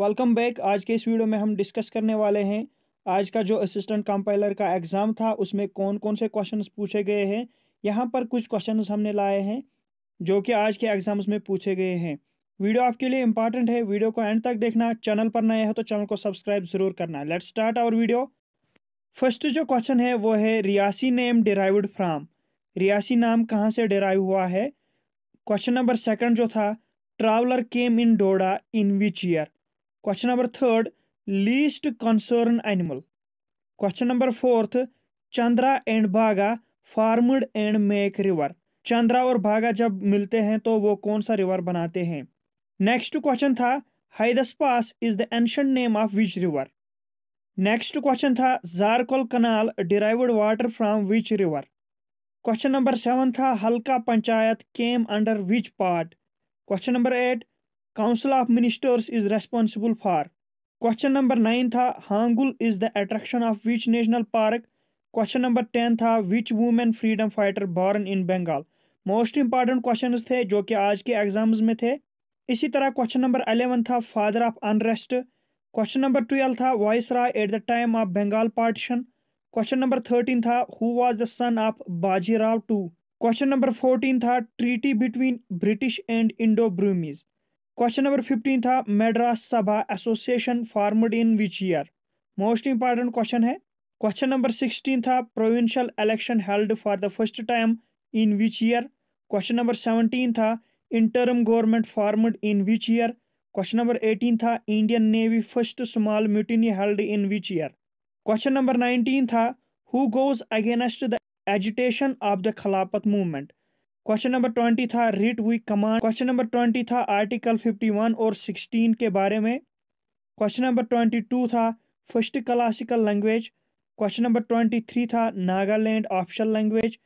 welcome back आज के इस वीडियो में हम डिस्कस करने वाले हैं आज का जो असिस्टेंट कंपाइलर का एग्ज़ाम था उसमें कौन कौन से क्वेश्चंस पूछे गए हैं यहाँ पर कुछ क्वेश्चंस हमने लाए हैं जो कि आज के एग्ज़ाम्स में पूछे गए हैं वीडियो आपके लिए इंपॉर्टेंट है वीडियो को एंड तक देखना चैनल पर नए है तो चैनल को सब्सक्राइब ज़रूर करना let start our video first जो क्वेश्चन है वो है Reasi name derived from Reasi नाम कहाँ से डिराइव हुआ है क्वेश्चन नंबर सेकेंड जो था traveller came in Doda in which year question number third least concern animal question number fourth Chandra and Bhaga formed and make river Chandra और भागा जब मिलते हैं तो वो कौन सा रिवर बनाते हैं नेक्स्ट क्वेश्चन था Hydaspes is the ancient name of which river next question था जारकोल canal derived water from which river question number seven था Halqa panchayat came under which part question number eight council of ministers is responsible for question number nine था hangul is the attraction of which national park question number ten था which women freedom fighter born in Bengal most important question थे जो कि आज के exams में थे इसी तरह क्वेश्चन नंबर अलेवन था father of unrest question number twelve था viceroy at the time of Bengal partition question number thirteen था who was the son of Bajirao two question number fourteen था treaty between British and Indo Burmese question number fifteen था Madras Sabha association formed in which year most important question है question number sixteen था provincial election held for the first time in which year question number seventeen था interim government formed in which year question number eighteen था Indian navy first small mutiny held in which year question number nineteen था who goes against the agitation of the Khilafat movement question number twenty था रीट वी command question number twenty था article fifty one और sixteen के बारे में question number twenty two था first classical language question number twenty three था Nagaland official language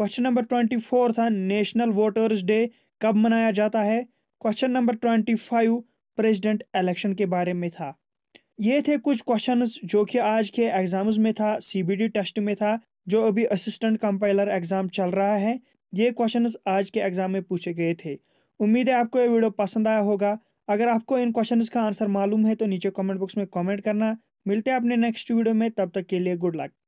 question number twenty four था नेशनल वोटर्स डे कब मनाया जाता है question number twenty five president election के बारे में था ये थे कुछ क्वेश्चंस जो कि आज के एग्ज़ाम्स में था सीबीडी टेस्ट में था जो अभी असिस्टेंट कंपाइलर एग्ज़ाम चल रहा है ये क्वेश्चन आज के एग्ज़ाम में पूछे गए थे उम्मीद है आपको ये वीडियो पसंद आया होगा अगर आपको इन क्वेश्चन का आंसर मालूम है तो नीचे कॉमेंट बॉक्स में कॉमेंट करना मिलते हैं अपने नेक्स्ट वीडियो में तब तक के लिए गुड लक